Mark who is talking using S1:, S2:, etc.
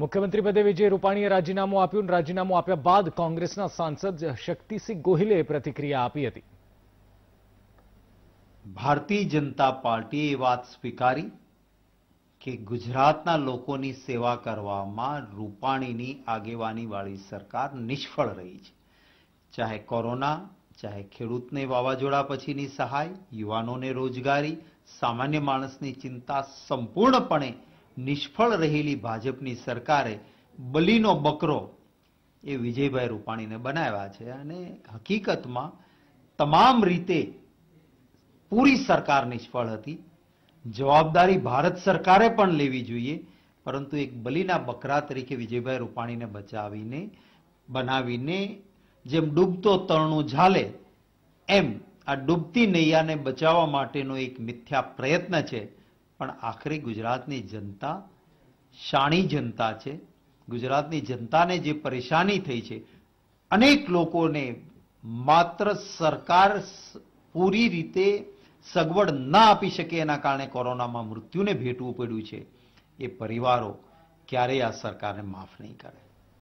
S1: મુખ્યમંત્રી પદે વિજય રૂપાણીએ રાજીનામું આપ્યું રાજીનામું આપ્યા બાદ કોંગ્રેસના સાંસદ શક્તિસિંહ ગોહિલે પ્રતિક્રિયા આપી હતી ભારતીય જનતા પાર્ટીએ એ વાત સ્વીકારી કે ગુજરાતના લોકોની સેવા કરવામાં રૂપાણીની આગેવાનીવાળી સરકાર નિષ્ફળ રહી છે ચાહે કોરોના ચાહે ખેડૂતને વાવાઝોડા પછીની સહાય યુવાનોને રોજગારી સામાન્ય માણસની ચિંતા સંપૂર્ણપણે નિષ્ફળ રહેલી ભાજપની સરકારે બલીનો બકરો એ વિજયભાઈ રૂપાણીને બનાવ્યા છે અને હકીકતમાં તમામ રીતે પૂરી સરકાર નિષ્ફળ હતી જવાબદારી ભારત સરકારે પણ લેવી જોઈએ પરંતુ એક બલીના બકરા તરીકે વિજયભાઈ રૂપાણીને બચાવીને બનાવીને જેમ ડૂબતો તરણું ઝાલે એમ આ ડૂબતી નૈયાને બચાવવા માટેનો એક મિથ્યા પ્રયત્ન છે પણ આખરે ગુજરાતની જનતા શાણી જનતા છે ગુજરાતની જનતાને જે પરેશાની થઈ છે અનેક લોકોને માત્ર સરકાર પૂરી રીતે સગવડ ના આપી શકે એના કારણે કોરોનામાં મૃત્યુને ભેટવું પડ્યું છે એ પરિવારો ક્યારેય આ સરકારને માફ નહીં કરે